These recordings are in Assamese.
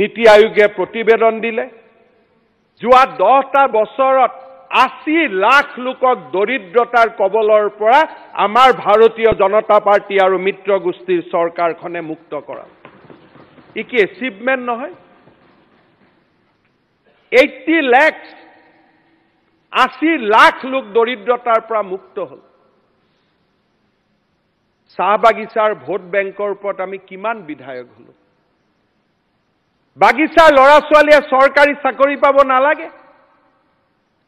নীতি আয়োগে প্ৰতিবেদন দিলে যোৱা দহটা বছৰত আশী লাখ লোকক দৰিদ্ৰতাৰ কবলৰ পৰা আমাৰ ভাৰতীয় জনতা পাৰ্টি আৰু মিত্ৰগোষ্ঠীৰ চৰকাৰখনে মুক্ত কৰা ই কি এচিভমেণ্ট নহয় এইটি লেখ আশী লাখ লোক দৰিদ্ৰতাৰ পৰা মুক্ত হ'ল চাহ বাগিচাৰ ভোট বেংকৰ ওপৰত আমি কিমান বিধায়ক হ'লোঁ বাগিচাৰ ল'ৰা ছোৱালীয়ে চৰকাৰী চাকৰি পাব নালাগে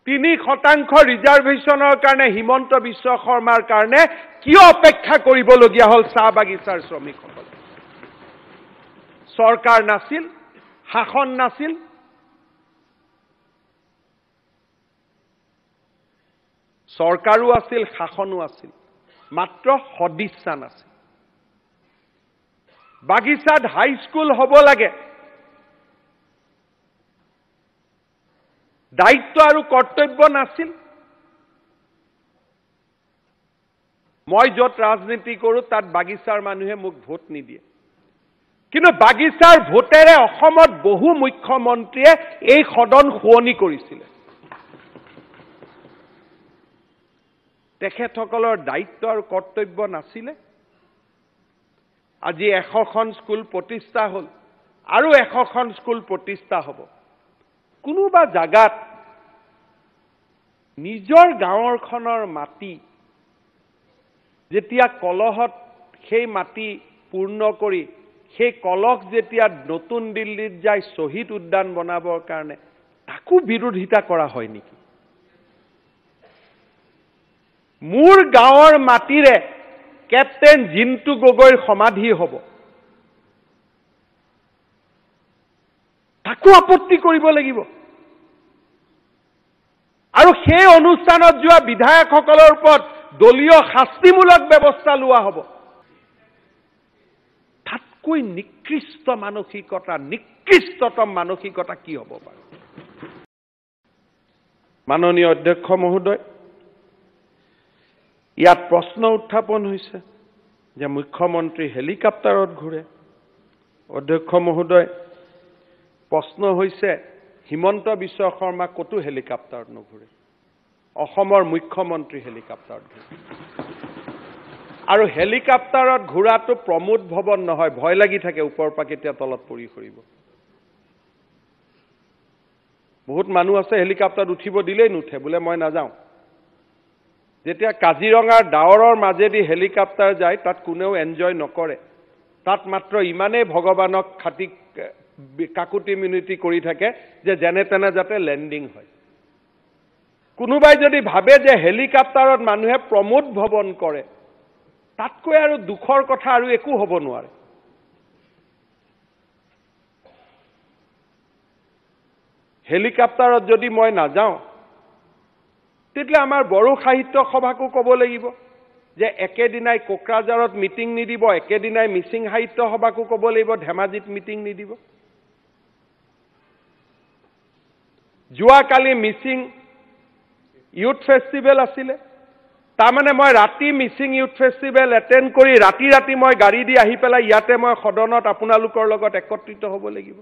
তিনি শতাংশ ৰিজাৰ্ভেশ্যনৰ কাৰণে হিমন্ত বিশ্ব শৰ্মাৰ কাৰণে কিয় অপেক্ষা কৰিবলগীয়া হ'ল চাহ বাগিচাৰ শ্ৰমিকসকল চৰকাৰ নাছিল শাসন নাছিল চৰকাৰো আছিল শাসনো আছিল মাত্ৰ সদিচ্ছা নাছিল বাগিচাত হাইস্কুল হ'ব লাগে দায়িত্ব আৰু কৰ্তব্য নাছিল মই য'ত ৰাজনীতি কৰোঁ তাত বাগিচাৰ মানুহে মোক ভোট নিদিয়ে কিন্তু বাগিচাৰ ভোটেৰে অসমত বহু মুখ্যমন্ত্ৰীয়ে এই সদন শুৱনি কৰিছিলে তেখেতসকলৰ দায়িত্ব আৰু কৰ্তব্য নাছিলে আজি এশখন স্কুল প্ৰতিষ্ঠা হ'ল আৰু এশখন স্কুল প্ৰতিষ্ঠা হ'ব কোনোবা জাগাত নিজৰ গাঁৱৰখনৰ মাটি যেতিয়া কলহত সেই মাটি পূৰ্ণ কৰি সেই কলহ যেতিয়া নতুন দিল্লীত যায় শ্বহীদ উদ্যান বনাবৰ কাৰণে তাকো বিৰোধিতা কৰা হয় নেকি মোৰ গাঁৱৰ মাটিৰে কেপ্টেইন জিণ্টু গগৈৰ সমাধি হ'ব তাকো আপত্তি কৰিব লাগিব আৰু সেই অনুষ্ঠানত যোৱা বিধায়কসকলৰ ওপৰত দলীয় শাস্তিমূলক ব্যৱস্থা লোৱা হ'ব তাতকৈ নিকৃষ্ট মানসিকতা নিকৃষ্টতম মানসিকতা কি হ'ব বাৰু মাননীয় অধ্যক্ষ মহোদয় ইয়াত প্ৰশ্ন উত্থাপন হৈছে যে মুখ্যমন্ত্ৰী হেলিকপ্টাৰত ঘূৰে অধ্যক্ষ মহোদয় প্ৰশ্ন হৈছে হিমন্ত বিশ্ব শৰ্মা ক'তো হেলিকপ্টাৰত নুঘূৰে অসমৰ মুখ্যমন্ত্ৰী হেলিকপ্টাৰত ঘূৰে আৰু হেলিকপ্টাৰত ঘূৰাটো প্ৰমোদ ভৱন নহয় ভয় লাগি থাকে ওপৰৰ পৰা কেতিয়া তলত পৰি ফুৰিব বহুত মানুহ আছে হেলিকপ্টাৰত উঠিব দিলেই নুঠে বোলে মই নাযাওঁ যেতিয়া কাজিৰঙাৰ ডাৱৰৰ মাজেদি হেলিকপ্টাৰ যায় তাত কোনেও এনজয় নকৰে তাত মাত্ৰ ইমানেই ভগৱানক খাটি কাকুতি মিনতি কৰি থাকে যে যেনে তেনে যাতে লেণ্ডিং হয় কোনোবাই যদি ভাবে যে হেলিকপ্টাৰত মানুহে প্ৰমোদ ভৱন কৰে তাতকৈ আৰু দুখৰ কথা আৰু একো হ'ব নোৱাৰে হেলিকপ্টাৰত যদি মই নাযাওঁ তেতিয়া আমাৰ বড়ো সাহিত্য সভাকো ক'ব লাগিব যে একেদিনাই কোকৰাঝাৰত মিটিং নিদিব একেদিনাই মিচিং সাহিত্য সভাকো ক'ব লাগিব ধেমাজিত মিটিং নিদিব যোৱাকালি মিচিং ইউথ ফেষ্টিভেল আছিলে তাৰমানে মই ৰাতি মিচিং ইউথ ফেষ্টিভেল এটেণ্ড কৰি ৰাতি ৰাতি মই গাড়ী দি আহি পেলাই ইয়াতে মই সদনত আপোনালোকৰ লগত একত্ৰিত হ'ব লাগিব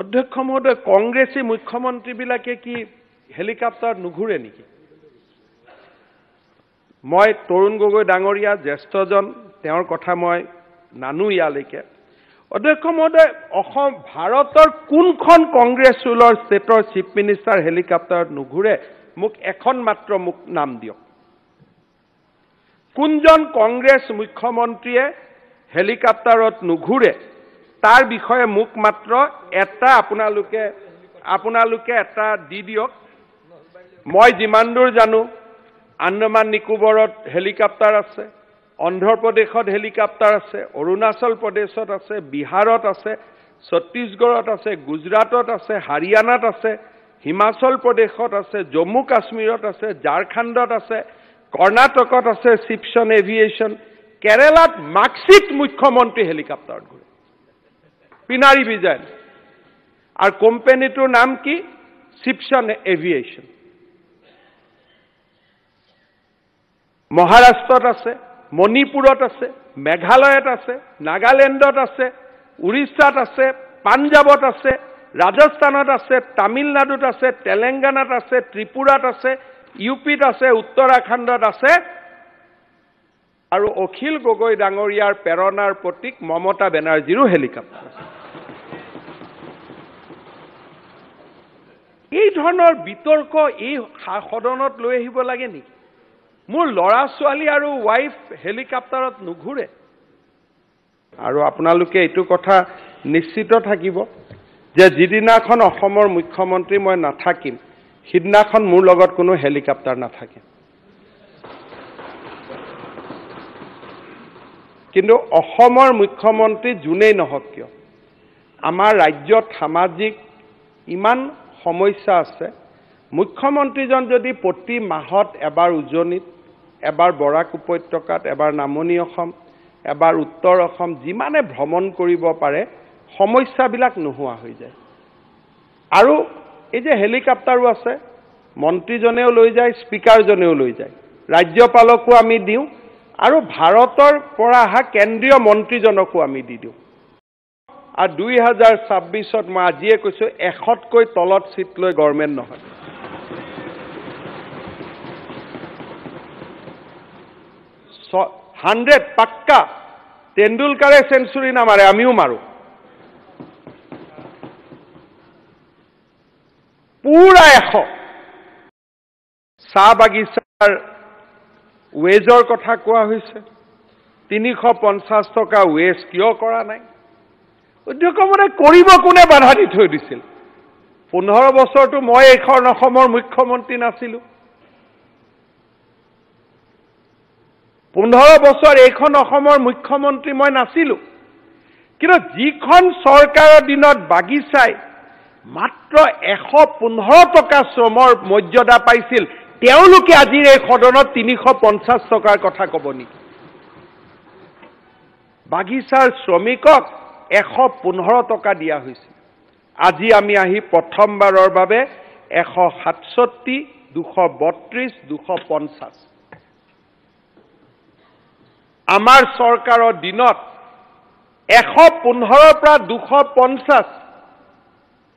অধ্যক্ষ মহোদয় কংগ্ৰেছী মুখ্যমন্ত্ৰীবিলাকে কি হেলিকপ্টাৰত নুঘূৰে নেকি মই তৰুণ গগৈ ডাঙৰীয়া জ্যেষ্ঠজন তেওঁৰ কথা মই নানো ইয়ালৈকে অধ্যক্ষ মহোদয় অসম ভাৰতৰ কোনখন কংগ্ৰেছ ৰুলৰ ষ্টেটৰ চিফ মিনিষ্টাৰ হেলিকপ্টাৰত নুঘূৰে মোক এখন মাত্ৰ মোক নাম দিয়ক কোনজন কংগ্ৰেছ মুখ্যমন্ত্ৰীয়ে হেলিকপ্টাৰত নুঘূৰে তাৰ বিষয়ে মোক মাত্ৰ এটা আপোনালোকে আপোনালোকে এটা দি দিয়ক মই যিমান দূৰ জানো আন্দামান নিকোবৰত হেলিকপ্টাৰ আছে অন্ধ্ৰ প্ৰদেশত হেলিকপ্টাৰ আছে অৰুণাচল প্ৰদেশত আছে বিহাৰত আছে ছত্তীশগড়ত আছে গুজৰাটত আছে হাৰিয়ানাত আছে হিমাচল প্ৰদেশত আছে জম্মু কাশ্মীৰত আছে ঝাৰখণ্ডত আছে কৰ্ণাটকত আছে চিপচন এভিয়েশ্যন কেৰেলাত মাক্সিত মুখ্যমন্ত্ৰী হেলিকপ্টাৰত ঘূৰে পিনাৰী বিজয়ন আৰু কোম্পেনীটোৰ নাম কি চিপচন এভিয়েশ্যন মহাৰাষ্ট্ৰত আছে মণিপুৰত আছে মেঘালয়ত আছে নাগালেণ্ডত আছে উৰিষ্যাত আছে পাঞ্জাৱত আছে ৰাজস্থানত আছে তামিলনাডুত আছে তেলেংগানাত আছে ত্ৰিপুৰাত আছে ইউ পিত আছে উত্তৰাখণ্ডত আছে আৰু অখিল গগৈ ডাঙৰীয়াৰ প্ৰেৰণাৰ প্ৰতীক মমতা বেনাৰ্জীৰো হেলিকপ্টাৰ আছে এই ধৰণৰ বিতৰ্ক এই সদনত লৈ আহিব লাগে নেকি মোৰ ল'ৰা ছোৱালী আৰু ৱাইফ হেলিকপ্টাৰত নুঘূৰে আৰু আপোনালোকে এইটো কথা নিশ্চিত থাকিব যে যিদিনাখন অসমৰ মুখ্যমন্ত্ৰী মই নাথাকিম সিদিনাখন মোৰ লগত কোনো হেলিকপ্টাৰ নাথাকে কিন্তু অসমৰ মুখ্যমন্ত্ৰী যোনেই নহওক কিয় আমাৰ ৰাজ্যত সামাজিক ইমান সমস্যা আছে মুখ্যমন্ত্ৰীজন যদি প্ৰতি মাহত এবাৰ উজনিত এবাৰ বৰাক উপত্যকাত এবাৰ নামনি অসম এবাৰ উত্তৰ অসম যিমানে ভ্ৰমণ কৰিব পাৰে সমস্যাবিলাক নোহোৱা হৈ যায় আৰু এই যে হেলিকপ্টাৰো আছে মন্ত্ৰীজনেও লৈ যায় স্পীকাৰজনেও লৈ যায় ৰাজ্যপালকো আমি দিওঁ আৰু ভাৰতৰ পৰা অহা কেন্দ্ৰীয় মন্ত্ৰীজনকো আমি দি দিওঁ আৰু দুই হাজাৰ ছাব্বিছত মই আজিয়ে কৈছোঁ এশতকৈ তলত চিট লৈ গভৰ্ণমেণ্ট নহয় হাণ্ড্ৰেড পাক্কা তেণ্ডুলকাৰে চেঞ্চুৰী নামাৰে আমিও মাৰোঁ পুৰা এশ চাহ বাগিচাৰ ৱেজৰ কথা কোৱা হৈছে তিনিশ পঞ্চাছ টকা ৱেজ কিয় কৰা নাই উদ্যোগমনে কৰিব কোনে বাধা দি থৈ দিছিল পোন্ধৰ বছৰটো মই এইখন অসমৰ মুখ্যমন্ত্ৰী নাছিলোঁ পোন্ধৰ বছৰ এইখন অসমৰ মুখ্যমন্ত্ৰী মই নাছিলো কিন্তু যিখন চৰকাৰৰ দিনত বাগিচাই মাত্ৰ এশ পোন্ধৰ টকা শ্ৰমৰ মৰ্যাদা পাইছিল তেওঁলোকে আজিৰ এই সদনত তিনিশ পঞ্চাছ টকাৰ কথা ক'ব নেকি বাগিচাৰ শ্ৰমিকক এশ পোন্ধৰ টকা দিয়া হৈছে আজি আমি আহি প্ৰথমবাৰৰ বাবে এশ সাতষষ্ঠি দুশ বত্ৰিছ দুশ পঞ্চাছ আমাৰ চৰকাৰৰ দিনত এশ পোন্ধৰৰ পৰা দুশ পঞ্চাছ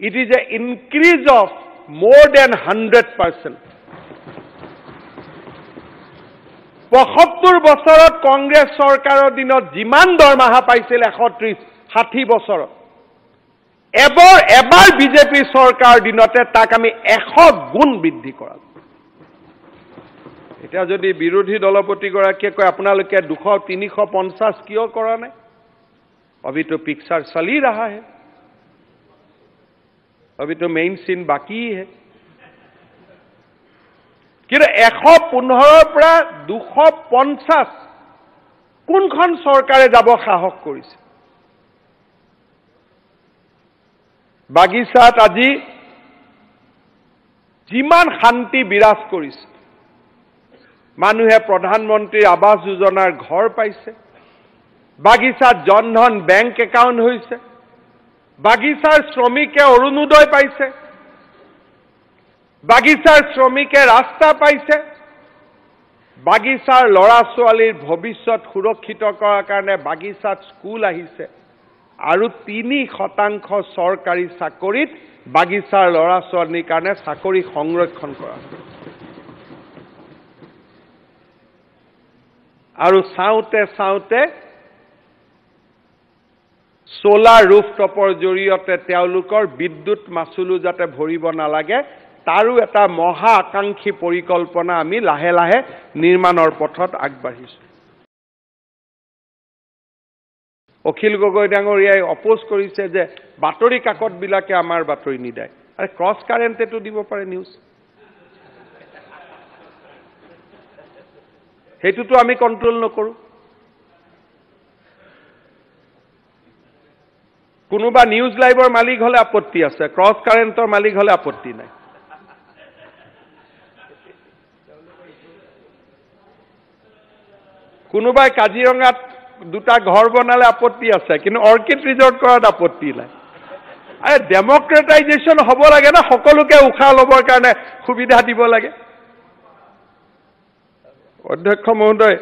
it is a increase of more than hundred percent পঁয়সত্তৰ বছৰত কংগ্ৰেছ চৰকাৰৰ দিনত যিমান দৰমহা পাইছিল এশ ত্ৰিছ ষাঠি বছৰত এবাৰ এবাৰ বিজেপি চৰকাৰৰ দিনতে তাক আমি এশ গুণ বৃদ্ধি কৰালোঁ এতিয়া যদি বিৰোধী দলপতিগৰাকীয়ে কয় আপোনালোকে দুশ তিনিশ পঞ্চাছ কিয় কৰা নাই অভিটো পিকচাৰ চলি ৰহা হে মেইন চিন বাকীহে কিন্তু এশ পোন্ধৰৰ পৰা দুশ পঞ্চাছ কোনখন চৰকাৰে যাব সাহস কৰিছে বাগিচাত আজি যিমান শান্তি বিৰাজ কৰিছে মানুহে প্ৰধানমন্ত্ৰী আৱাস যোজনাৰ ঘৰ পাইছে বাগিচাত জনধন বেংক একাউণ্ট হৈছে বাগিচাৰ শ্ৰমিকে অৰুণোদয় পাইছে বাগিচাৰ শ্ৰমিকে ৰাস্তা পাইছে বাগিচাৰ ল'ৰা ছোৱালীৰ ভৱিষ্যত সুৰক্ষিত কৰাৰ কাৰণে বাগিচাত স্কুল আহিছে আৰু তিনি শতাংশ চৰকাৰী চাকৰিত বাগিচাৰ ল'ৰা ছোৱালীৰ কাৰণে চাকৰি সংৰক্ষণ কৰা হৈছে আৰু চাওঁতে চাওঁতে চলাৰ ৰূপটপৰ জৰিয়তে তেওঁলোকৰ বিদ্যুৎ মাচুলো যাতে ভৰিব নালাগে তাৰো এটা মহা আকাংক্ষী পৰিকল্পনা আমি লাহে লাহে নিৰ্মাণৰ পথত আগবাঢ়িছোঁ অখিল গগৈ ডাঙৰীয়াই অপোজ কৰিছে যে বাতৰি কাকতবিলাকে আমাৰ বাতৰি নিদায় আৰে ক্ৰছ কাৰেণ্টেতো দিব পাৰে নিউজ সেইটোতো আমি কণ্ট্ৰল নকৰোঁ কোনোবা নিউজ লাইভৰ মালিক হ'লে আপত্তি আছে ক্ৰছ কাৰেণ্টৰ মালিক হ'লে আপত্তি নাই কোনোবাই কাজিৰঙাত দুটা ঘৰ বনালে আপত্তি আছে কিন্তু অৰ্কিড ৰিজৰ্ট কৰাত আপত্তি নাই ডেমক্ৰেটাইজেশ্যন হ'ব লাগে ন সকলোকে উশাহ ল'বৰ কাৰণে সুবিধা দিব লাগে অধ্যক্ষ মহোদয়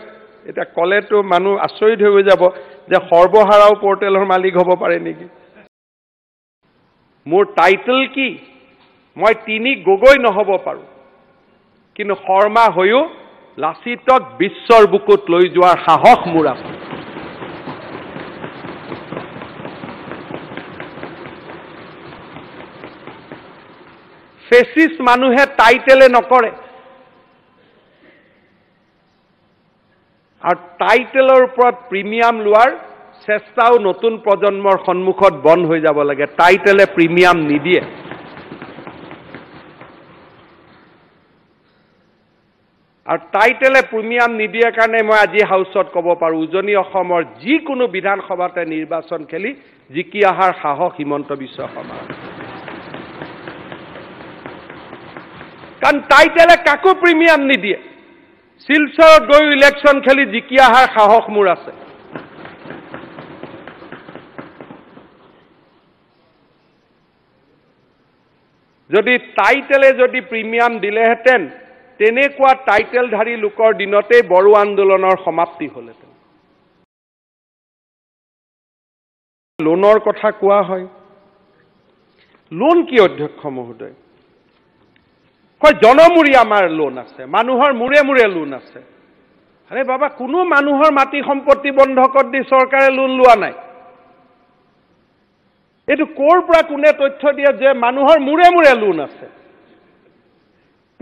এতিয়া কলেতো মানুহ আচৰিত হৈ যাব যে সৰ্বহাৰাও পৰ্টেলৰ মালিক হ'ব পাৰে নেকি মোৰ টাইটেল কি মই তিনি গগৈ নহ'ব পাৰোঁ কিন্তু শৰ্মা হৈও লাচিতক বিশ্বৰ বুকুত লৈ যোৱাৰ সাহস মোৰ আছে ফেচিছ মানুহে টাইটেলে নকৰে আৰু টাইটেলৰ ওপৰত প্ৰিমিয়াম লোৱাৰ চেষ্টাও নতুন প্ৰজন্মৰ সন্মুখত বন্ধ হৈ যাব লাগে টাইটেলে প্ৰিমিয়াম নিদিয়ে আৰু টাইটেলে প্ৰিমিয়াম নিদিয়ে কাৰণে মই আজি হাউচত ক'ব পাৰোঁ উজনি অসমৰ যিকোনো বিধানসভাতে নিৰ্বাচন খেলি জিকি অহাৰ সাহস হিমন্ত বিশ্ব শৰ্মা কাৰণ টাইটেলে কাকো প্ৰিমিয়াম নিদিয়ে শিলচৰত গৈ ইলেকশ্যন খেলি জিকি অহাৰ সাহস মোৰ আছে যদি টাইটেলে যদি প্ৰিমিয়াম দিলেহেঁতেন তেনেকুৱা টাইটেলধাৰী লোকৰ দিনতেই বড়ো আন্দোলনৰ সমাপ্তি হ'লহেঁতেন লোনৰ কথা কোৱা হয় লোন কি অধ্যক্ষ মহোদয় কয় জনমূৰি আমাৰ লোন আছে মানুহৰ মূৰে মূৰে লোন আছে আৰে বাবা কোনো মানুহৰ মাটি সম্পত্তি বন্ধকত দি চৰকাৰে লোন লোৱা নাই এইটো ক'ৰ পৰা কোনে তথ্য দিয়ে যে মানুহৰ মূৰে মূৰে লোন আছে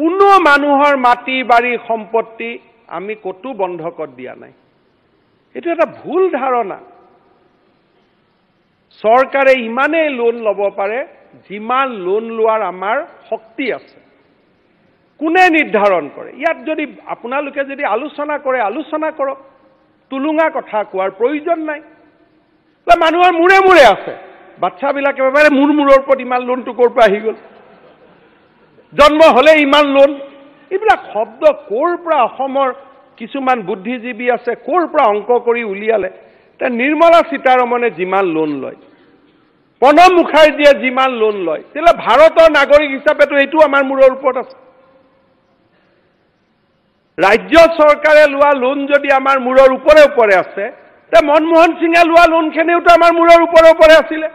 কোনো মানুহৰ মাটি বাৰী সম্পত্তি আমি ক'তো বন্ধকত দিয়া নাই এইটো এটা ভুল ধাৰণা চৰকাৰে ইমানেই লোন ল'ব পাৰে যিমান লোন লোৱাৰ আমাৰ শক্তি আছে কোনে নিৰ্ধাৰণ কৰে ইয়াত যদি আপোনালোকে যদি আলোচনা কৰে আলোচনা কৰক তুলুঙা কথা কোৱাৰ প্ৰয়োজন নাই মানুহৰ মূৰে মূৰে আছে বাচ্ছাবিলাকে বাবে মূৰ মূৰৰ ওপৰত ইমান লোনটো ক'ৰ পৰা আহি গ'ল জন্ম হ'লে ইমান লোন এইবিলাক শব্দ ক'ৰ পৰা অসমৰ কিছুমান বুদ্ধিজীৱী আছে ক'ৰ পৰা অংক কৰি উলিয়ালে নিৰ্মলা সীতাৰমণে যিমান লোন লয় প্ৰণৱ মুখাৰ্জীয়ে যিমান লোন লয় তেতিয়াহ'লে ভাৰতৰ নাগৰিক হিচাপেতো এইটো আমাৰ মূৰৰ ওপৰত আছে ৰাজ্য চৰকাৰে লোৱা লোন যদি আমাৰ মূৰৰ ওপৰে ওপৰে আছে তে মনমোহন সিঙে লোৱা লোনখিনিওতো আমাৰ মূৰৰ ওপৰে ওপৰে আছিলে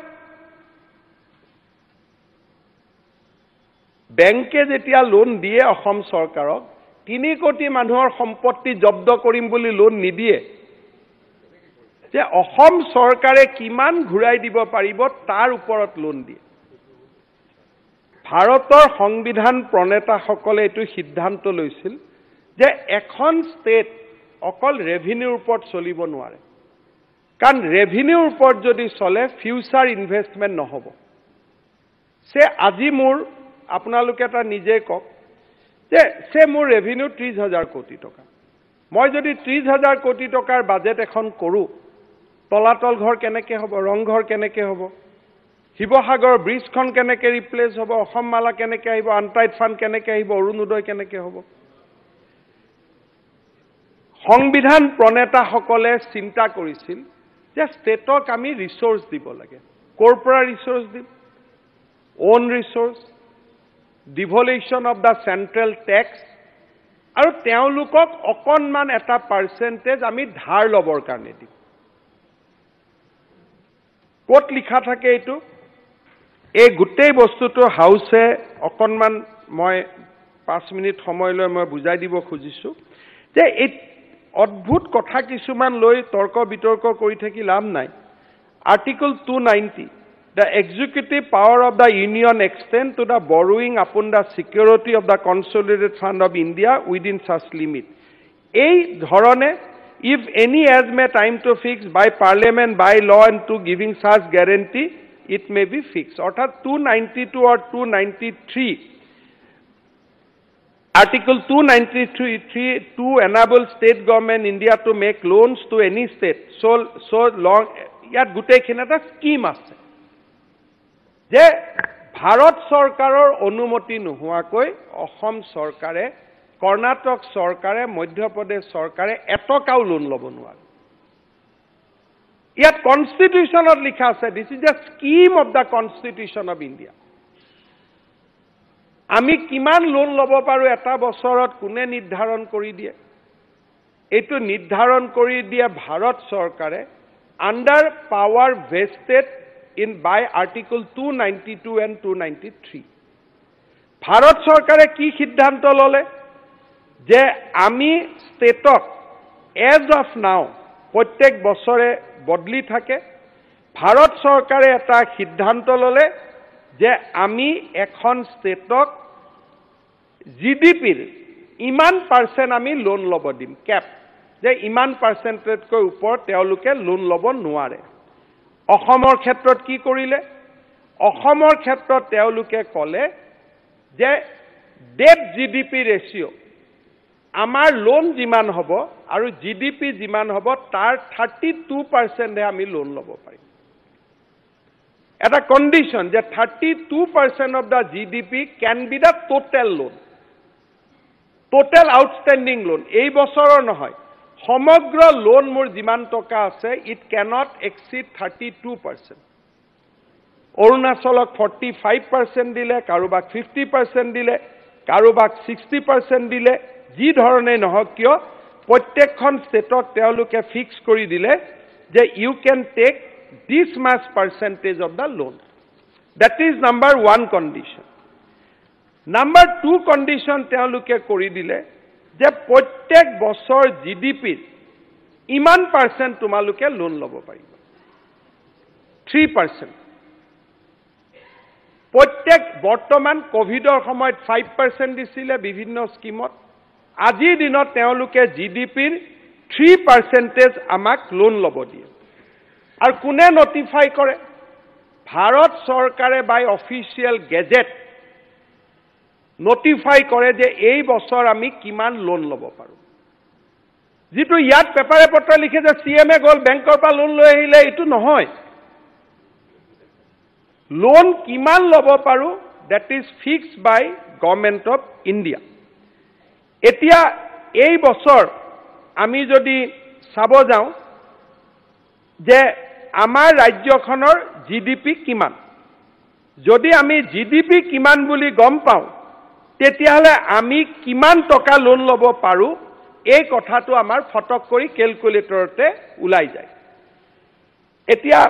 বেংকে যেতিয়া লোন দিয়ে অসম চৰকাৰক তিনি কোটি মানুহৰ সম্পত্তি জব্দ কৰিম বুলি লোন নিদিয়ে যে অসম চৰকাৰে কিমান ঘূৰাই দিব পাৰিব তাৰ ওপৰত লোন দিয়ে ভাৰতৰ সংবিধান প্ৰণেতাসকলে এইটো সিদ্ধান্ত লৈছিল যে এখন ষ্টেট অকল ৰেভিনিউৰ ওপৰত চলিব নোৱাৰে কাৰণ ৰেভিনিউৰ ওপৰত যদি চলে ফিউচাৰ ইনভেষ্টমেণ্ট নহ'ব চে আজি মোৰ আপোনালোকে এটা নিজেই কওক যে চে মোৰ ৰেভিনিউ ত্ৰিছ হাজাৰ কোটি টকা মই যদি ত্ৰিছ হাজাৰ কোটি টকাৰ বাজেট এখন কৰোঁ তলাতল ঘৰ কেনেকৈ হ'ব ৰংঘৰ কেনেকৈ হ'ব শিৱসাগৰ ব্ৰিজখন কেনেকৈ ৰিপ্লেচ হ'ব অসম মালা কেনেকৈ আহিব আনটাইড ফাণ্ড কেনেকৈ আহিব অৰুণোদয় কেনেকৈ হ'ব সংবিধান প্ৰণেতাসকলে চিন্তা কৰিছিল যে ষ্টেটক আমি ৰিচৰ্চ দিব লাগে ক'ৰ পৰা ৰিচৰ্চ দিম on research devolution of the central tax আৰু তেওঁলোকক অকণমান এটা পাৰ্চেণ্টেজ আমি ধাৰ ল'বৰ কাৰণে দিম ক'ত লিখা থাকে এইটো এই গোটেই বস্তুটো হাউছে অকণমান মই পাঁচ মিনিট সময় লৈ মই বুজাই দিব খুজিছোঁ যে এই অদ্ভুত কথা কিছুমান লৈ তৰ্ক বিতৰ্ক কৰি থাকি লাভ নাই article two ninety the executive power of the union extend to the borrowing upon the security of the consolidated fund of India within such limit এই ধৰণে if any as may time to fix by parliament by law and to giving such guarantee it may be fixed অর্থাৎ two or 293 Article 293 enables state government India to make loans to any state. So, so long, yet gute khinata scheme asse. Je, Bharat sarkaror onumoti nuhua koi, ahom sarkare, Karnataka sarkare, Madhya Pradesh sarkare, etokau loan labonuwa. Yet constitution or likhase, this is the scheme of the constitution of India. আমি কিমান লোন ল'ব পাৰোঁ এটা বছৰত কোনে নিৰ্ধাৰণ কৰি দিয়ে এইটো নিৰ্ধাৰণ কৰি দিয়ে ভাৰত চৰকাৰে under power vested in by article two ninety two and two ninety three Bharat চৰকাৰে কি সিদ্ধান্ত ল'লে যে আমি ষ্টেটক এজ অফ নাও প্ৰত্যেক বছৰে বদলি থাকে ভাৰত চৰকাৰে এটা সিদ্ধান্ত ল'লে যে আমি এখন ষ্টেটক জিডিপিৰ ইমান পাৰ্চেণ্ট আমি লোন ল'ব দিম কেপ যে ইমান পাৰ্চেণ্টতকৈ ওপৰত তেওঁলোকে লোন ল'ব নোৱাৰে অসমৰ ক্ষেত্ৰত কি কৰিলে অসমৰ ক্ষেত্ৰত তেওঁলোকে ক'লে যে debt G D P ratio' আমাৰ লোন যিমান হ'ব আৰু জি ডি পি যিমান হ'ব তাৰ থাৰ্টি টু পাৰ্চেণ্টহে আমি লোন ল'ব পাৰিম এটা কণ্ডিশ্যন যে thirty two percent of the G D P can be the total loan total outstanding loan এই বছৰৰ নহয় সমগ্ৰ লোন মোৰ যিমান টকা আছে it cannot exceed thirty two percent অৰুণাচলক ফৰ্টি ফাইভ পাৰ্চেণ্ট দিলে কাৰোবাক ফিফটি পাৰ্চেণ্ট দিলে কাৰোবাক ছিক্সটি পাৰ্চেণ্ট দিলে যি ধৰণে নহওক কিয় প্ৰত্যেকখন ষ্টেটক তেওঁলোকে ফিক্স কৰি দিলে যে you can take this much percentage of the loan debt is number one condition number two condition তেওঁলোকে কৰি দিলে যে প্ৰত্যেক বছৰ জি ডি পিত ইমান পাৰ্চেণ্ট তোমালোকে লোন লব পাৰিব থ্ৰী পাৰ্চেণ্ট প্ৰত্যেক বৰ্তমান কভিডৰ সময়ত ফাইভ পাৰ্চেণ্ট দিছিলে বিভিন্ন স্কিমত আজিৰ দিনত তেওঁলোকে জি ডি পিৰ থ্ৰী পাৰ্চেণ্টেজ আমাক লোন লব দিয়ে আৰু কোনে নটিফাই কৰে ভাৰত চৰকাৰে বাই অফিচিয়েল গেজেট নটিফাই কৰে যে এই বছৰ আমি কিমান লোন ল'ব পাৰোঁ যিটো ইয়াত পেপাৰে পত্ৰ লিখে যে চি এম এ গ'ল বেংকৰ পৰা লোন লৈ আহিলে এইটো নহয় লোন কিমান ল'ব পাৰোঁ debt is fix by government of India এতিয়া এই বছৰ আমি যদি চাব যাওঁ যে আমাৰ ৰাজ্যখনৰ জি ডি পি কিমান যদি আমি জি ডি পি কিমান বুলি গম পাওঁ তেতিয়াহ'লে আমি কিমান টকা লোন ল'ব পাৰোঁ এই কথাটো আমাৰ ফটক কৰি কেলকুলেটৰতে ওলাই যায় এতিয়া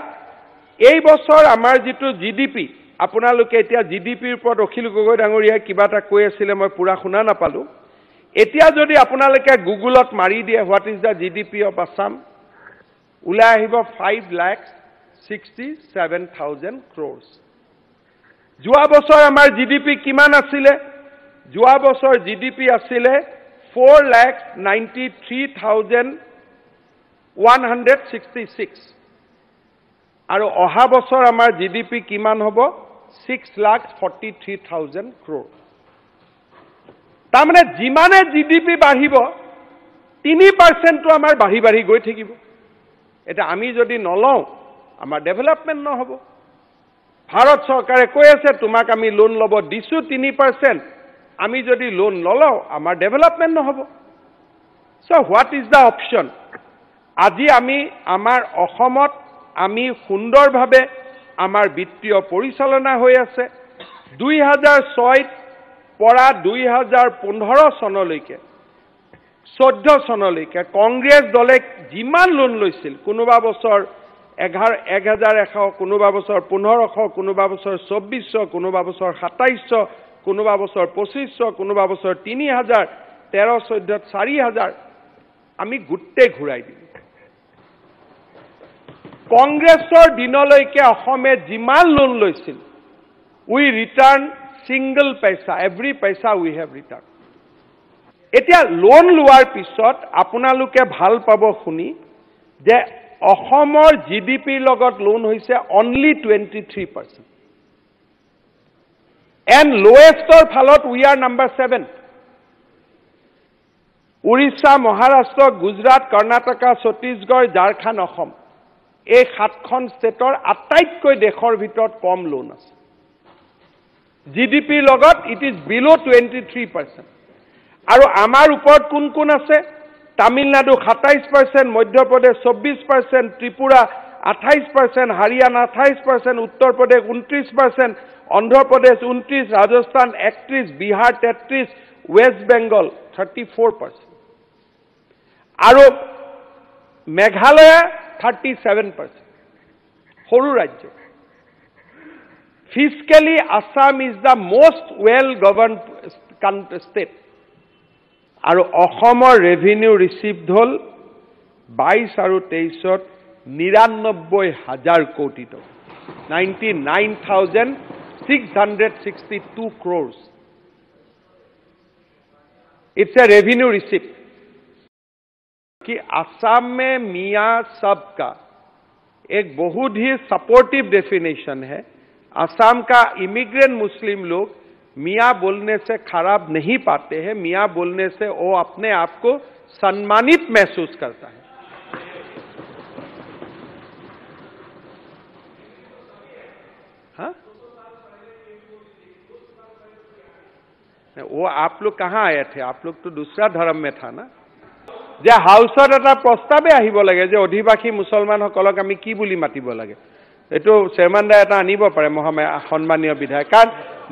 এই বছৰ আমাৰ যিটো জি ডি পি আপোনালোকে এতিয়া জি ডি পিৰ ওপৰত অখিল গগৈ ডাঙৰীয়াই কিবা এটা কৈ আছিলে মই পূৰা শুনা নাপালোঁ এতিয়া যদি আপোনালোকে গুগলত মাৰি দিয়ে what is the G D P of Assam ওলাই আহিব five lakh sixty seven thousand crores যোৱা বছৰ আমাৰ জি ডি পি কিমান আছিলে যোৱা বছৰ জি ডি পি আছিলে four lakh ninety three thousand one hundred sixty six আৰু অহা বছৰ আমাৰ জি ডি পি কিমান হ'ব six lakh forty three thousand crore তাৰমানে যিমানে জি ডি পি বাঢ়িব তিনি পাৰ্চেণ্টটো আমাৰ বাঢ়ি বাঢ়ি গৈ থাকিব এতিয়া আমি যদি নলওঁ আমাৰ ডেভেলপমেণ্ট নহ'ব ভাৰত চৰকাৰে কৈ আছে তোমাক আমি লোন ল'ব দিছোঁ তিনি পাৰ্চেণ্ট আমি যদি লোন নলওঁ আমাৰ ডেভেলপমেণ্ট নহ'ব so' what is the option আজি আমি আমাৰ অসমত আমি সুন্দৰভাৱে আমাৰ বিত্তীয় পৰিচালনা হৈ আছে দুই হাজাৰ ছয়ত পৰা দুই হাজাৰ পোন্ধৰ চনলৈকে চৈধ্য চনলৈকে কংগ্ৰেছ দলে যিমান লোন লৈছিল কোনোবা বছৰ এঘাৰ এক হাজাৰ এশ কোনোবা বছৰ পোন্ধৰশ কোনোবা বছৰ চৌব্বিছশ কোনোবা বছৰ সাতাইছশ কোনোবা বছৰ পঁচিছশ কোনোবা বছৰ তিনি হাজাৰ তেৰ চৈধ্যত চাৰি হাজাৰ আমি গোটেই ঘূৰাই দিম কংগ্ৰেছৰ দিনলৈকে অসমে যিমান লোন লৈছিল উই ৰিটাৰ্ণ ছিংগল পইচা এভৰি পইচা উই হেভ ৰিটাৰ্ণ এতিয়া লোন লোৱাৰ পিছত আপোনালোকে ভাল পাব শুনি যে অসমৰ জি ডি পিৰ লগত লোন হৈছে only twenty three percent and লোৱেষ্টৰ ফালত we are number seven Odisha Maharashtra Gujarat Karnataka Chhattisgarh Jharkhand Assam এই সাতখন ষ্টেটৰ আটাইতকৈ দেশৰ ভিতৰত কম লোন আছে জি ডি পিৰ লগত it is below' twenty three percent আৰু আমাৰ ওপৰত কোন কোন আছে তামিলনাডু সাতাইছ পাৰ্চেণ্ট মধ্যপ্ৰদেশ চৌব্বিছ পাৰ্চেণ্ট ত্ৰিপুৰা আঠাইছ পাৰ্চেণ্ট হাৰিয়ানা আঠাইছ পাৰ্চেণ্ট উত্তৰ প্ৰদেশ ঊনত্ৰিছ পাৰ্চেণ্ট অন্ধ্ৰ প্ৰদেশ ঊনত্ৰিছ ৰাজস্থান একত্ৰিছ বিহাৰ তেত্ৰিছ West Bengal thirty four percent আৰু মেঘালয়া থাৰ্টি ছেভেন পাৰ্চেণ্ট সৰু ৰাজ্য physically Assam is the most well govern state আৰু অসমৰ ৰেভিনিউ ৰিচিভড হ'ল বাইছ আৰু তেইছত নিৰান্নব্বৈ হাজাৰ কোটি টকা ninety nine thousand 662 crores. It's a revenue receipt. कि असम में मियां सब का एक बहुत ही सपोर्टिव डेफिनेशन है असम का इमिग्रेंट मुस्लिम लोग मियाँ बोलने से खराब नहीं पाते हैं मियाँ बोलने से वो अपने आप को सम्मानित महसूस करता है वो आप लोग कहाँ आए थे आप लोग तो दूसरा धर्म में था ना যে হাউচত এটা প্ৰস্তাৱে আহিব লাগে যে অধিবাসী মুছলমানসকলক আমি কি বুলি মাতিব লাগে এইটো চেয়াৰমেন দাই এটা আনিব পাৰে মহামে সন্মানীয় বিধায়ক কাৰণ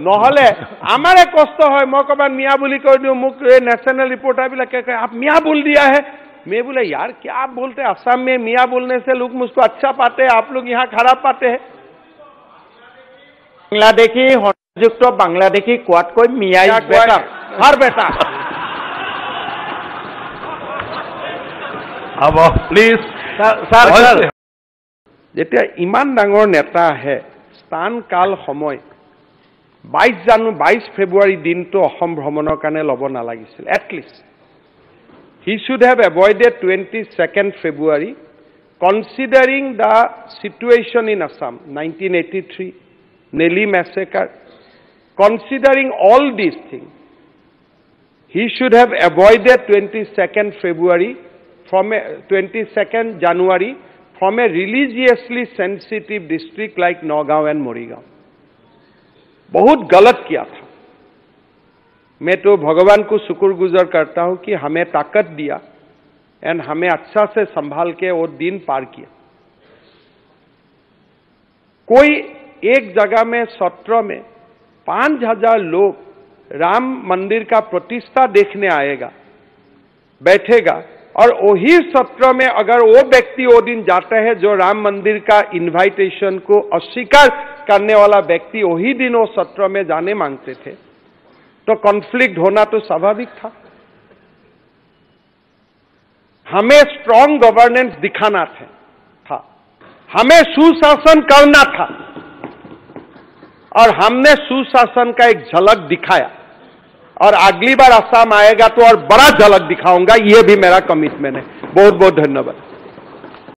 নহ'লে আমাৰে কষ্ট হয় মই ক'ৰবাত মিয়া বুলি কৈ দিওঁ মোক এই নেশ্যনেল ৰিপৰ্টাৰবিলাকে কয় আপ মিয়া বোল দিয়া হে मैं बोला यार क्या आप बोलते असम में मियाँ बोलने से लोग मुझको अच्छा पाते हैं आप लोग यहाँ खराब पाते हैं बांग्लादेशी যুক্ত বাংলাদেশী কোৱাতকৈ মিয়াই বেটাৰ বেটাৰ হ'ব প্লিজ ছাৰ যেতিয়া ইমান ডাঙৰ নেতা আহে স্থান কাল সময় বাইশ জানু বাইছ ফেব্ৰুৱাৰী দিনটো অসম ভ্ৰমণৰ কাৰণে ল'ব নালাগিছিল at least he should have avoided twenty second February considering the situation in Assam nineteen eighty three Nellie massacre Considering all these things, he should have avoided 22nd February from a 22nd January from a religiously sensitive district like Nagaon and Morigao. बहुत गलत किया था मैं तो भगवान को शुक्रगुजार करता हूं कि हमें ताकत दिया एंड हमें अच्छा से संभाल के वो दिन पार किया कोई एक जगह में सत्र में पांच हजार लोग राम मंदिर का प्रतिष्ठा देखने आएगा बैठेगा और वही सत्र में अगर वो व्यक्ति वो दिन जाते हैं जो राम मंदिर का इनविटेशन को अस्वीकार करने वाला व्यक्ति वही दिन वो सत्र में जाने मांगते थे तो कॉन्फ्लिक्ट होना तो स्वाभाविक था हमें स्ट्रांग गवर्नेंस दिखाना था हमें सुशासन करना था और हमने सुशासन का एक झलक दिखाया और अगली बार आसाम आएगा तो और बड़ा झलक दिखाऊंगा यह भी मेरा कमिटमेंट है बहुत बहुत धन्यवाद